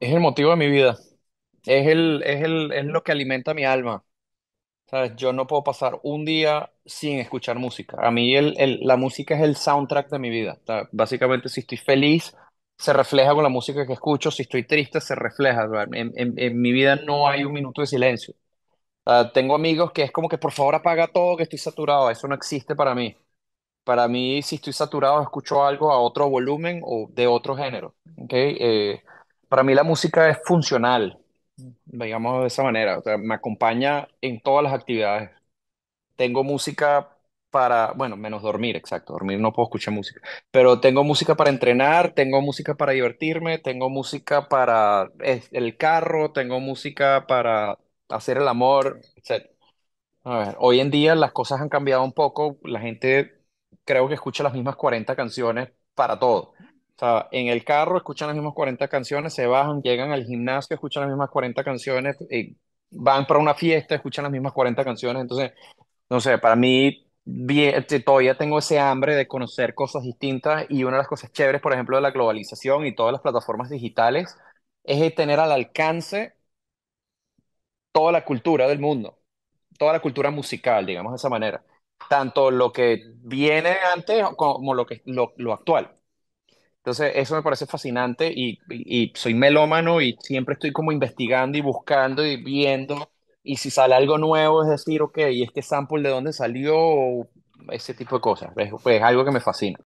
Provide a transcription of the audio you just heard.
Es el motivo de mi vida. Es el, es el, es lo que alimenta mi alma. ¿Sabes? Yo no puedo pasar un día sin escuchar música. A mí el, la música es el soundtrack de mi vida. básicamente, si estoy feliz, se refleja con la música que escucho. Si estoy triste, se refleja. En, mi vida no hay un minuto de silencio. tengo amigos que es como que por favor apaga todo, que estoy saturado. Eso no existe para mí. Para mí, si estoy saturado, escucho algo a otro volumen o de otro género. okay eh, para mí la música es funcional, digamos de esa manera, o sea, me acompaña en todas las actividades. Tengo música para, bueno, menos dormir, exacto, dormir no puedo escuchar música, pero tengo música para entrenar, tengo música para divertirme, tengo música para el carro, tengo música para hacer el amor, etc. A ver, hoy en día las cosas han cambiado un poco, la gente creo que escucha las mismas 40 canciones para todo sea, en el carro escuchan las mismas 40 canciones, se bajan, llegan al gimnasio, escuchan las mismas 40 canciones, eh, van para una fiesta, escuchan las mismas 40 canciones. Entonces, no sé, para mí este, todavía tengo ese hambre de conocer cosas distintas y una de las cosas chéveres, por ejemplo, de la globalización y todas las plataformas digitales es tener al alcance toda la cultura del mundo, toda la cultura musical, digamos de esa manera. Tanto lo que viene antes como lo, que, lo, lo actual. Entonces, eso me parece fascinante y, soy melómano y siempre estoy como investigando y buscando y viendo. Y si sale algo nuevo, es decir, ok, ¿y este sample de dónde salió? Ese tipo de cosas. pues, es algo que me fascina.